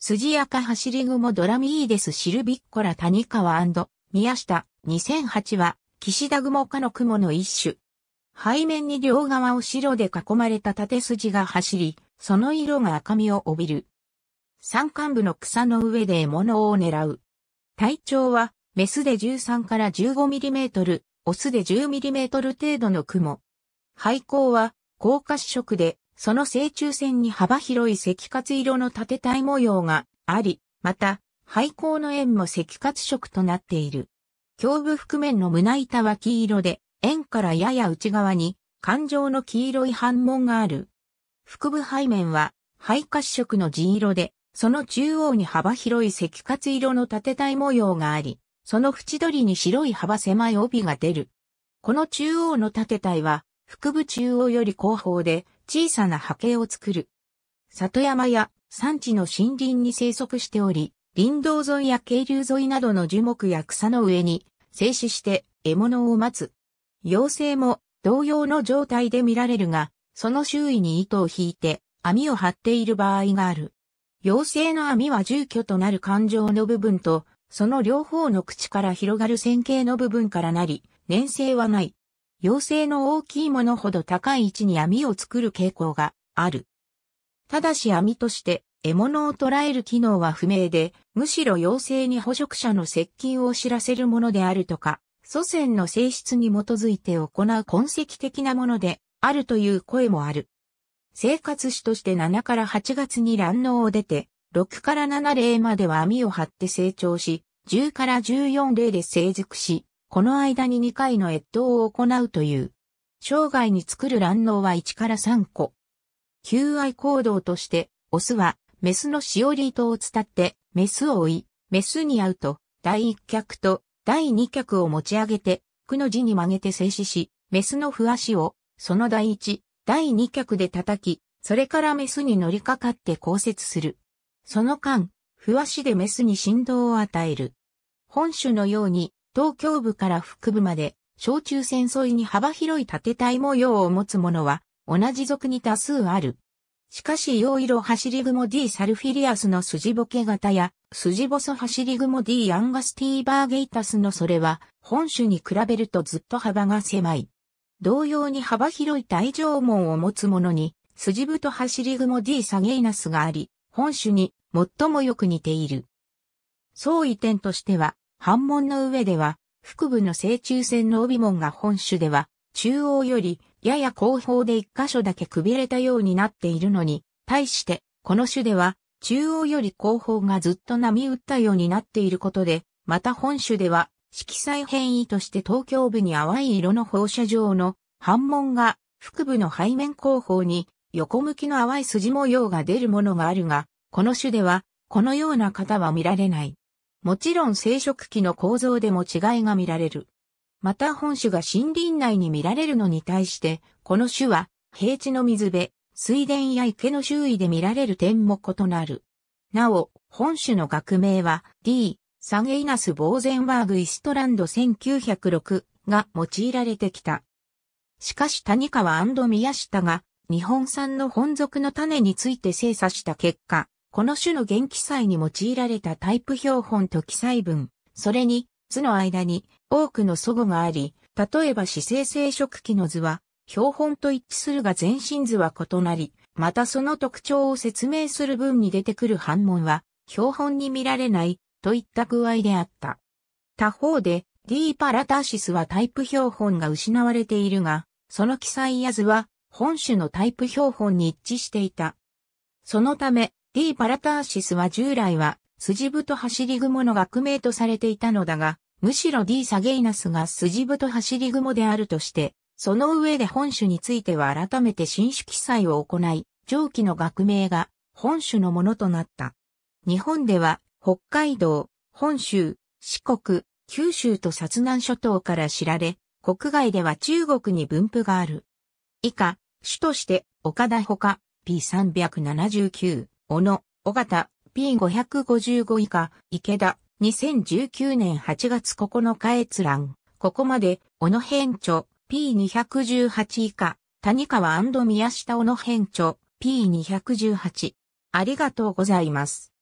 スジアカ走り雲ドラミーデスシルビッコラ谷川宮下2008は岸田雲科の雲の一種。背面に両側を白で囲まれた縦筋が走り、その色が赤みを帯びる。山間部の草の上で獲物を狙う。体長はメスで13から15ミリメートル、オスで10ミリメートル程度の雲。廃校は高褐色でその正中線に幅広い赤活色の縦体模様があり、また、廃校の円も赤活色となっている。胸部覆面の胸板は黄色で、円からやや内側に、環状の黄色い反紋がある。腹部背面は、肺褐色の地色で、その中央に幅広い赤活色の縦体模様があり、その縁取りに白い幅狭い帯が出る。この中央の縦体は、腹部中央より後方で、小さな波形を作る。里山や山地の森林に生息しており、林道沿いや渓流沿いなどの樹木や草の上に静止して獲物を待つ。妖精も同様の状態で見られるが、その周囲に糸を引いて網を張っている場合がある。妖精の網は住居となる感情の部分と、その両方の口から広がる線形の部分からなり、粘性はない。妖精の大きいものほど高い位置に網を作る傾向がある。ただし網として獲物を捕らえる機能は不明で、むしろ妖精に捕食者の接近を知らせるものであるとか、祖先の性質に基づいて行う痕跡的なものであるという声もある。生活史として7から8月に卵嚢を出て、6から7例までは網を張って成長し、10から14例で成熟し、この間に2回の越冬を行うという。生涯に作る卵脳は1から3個。求愛行動として、オスは、メスのしおり糸を伝って、メスを追い、メスに会うと、第1脚と第2脚を持ち上げて、くの字に曲げて静止し、メスのわ足を、その第1、第2脚で叩き、それからメスに乗りかかって降雪する。その間、わ足でメスに振動を与える。本種のように、東京部から腹部まで、小中戦争いに幅広い縦体模様を持つものは、同じ族に多数ある。しかし、洋色走り雲 D サルフィリアスの筋ボケ型や、筋細走り雲 D アンガスティーバーゲイタスのそれは、本種に比べるとずっと幅が狭い。同様に幅広い体状門を持つものに、筋太走り雲 D サゲイナスがあり、本種に最もよく似ている。相違点としては、半門の上では、腹部の正中線の帯門が本種では、中央よりやや後方で一箇所だけくびれたようになっているのに、対して、この種では、中央より後方がずっと波打ったようになっていることで、また本種では、色彩変異として東京部に淡い色の放射状の反門が腹部の背面後方に横向きの淡い筋模様が出るものがあるが、この種ではこのような方は見られない。もちろん生殖器の構造でも違いが見られる。また本種が森林内に見られるのに対して、この種は平地の水辺、水田や池の周囲で見られる点も異なる。なお、本種の学名は D、サゲイナス・ボーゼンバーグ・イストランド1906が用いられてきた。しかし谷川宮下が日本産の本属の種について精査した結果、この種の元記載に用いられたタイプ標本と記載文、それに図の間に多くの祖語があり、例えば姿勢生殖器の図は標本と一致するが全身図は異なり、またその特徴を説明する文に出てくる反問は標本に見られないといった具合であった。他方で D パラタシスはタイプ標本が失われているが、その記載や図は本種のタイプ標本に一致していた。そのため、D パラターシスは従来は筋太走り雲の学名とされていたのだが、むしろ D サゲイナスが筋太走り雲であるとして、その上で本種については改めて新種記載を行い、上記の学名が本種のものとなった。日本では北海道、本州、四国、九州と薩南諸島から知られ、国外では中国に分布がある。以下、種として岡田ほか P379。小野、尾形、P555 以下、池田、2019年8月9日閲覧。ここまで、小野編著、P218 以下、谷川宮下小野編著、P218。ありがとうございます。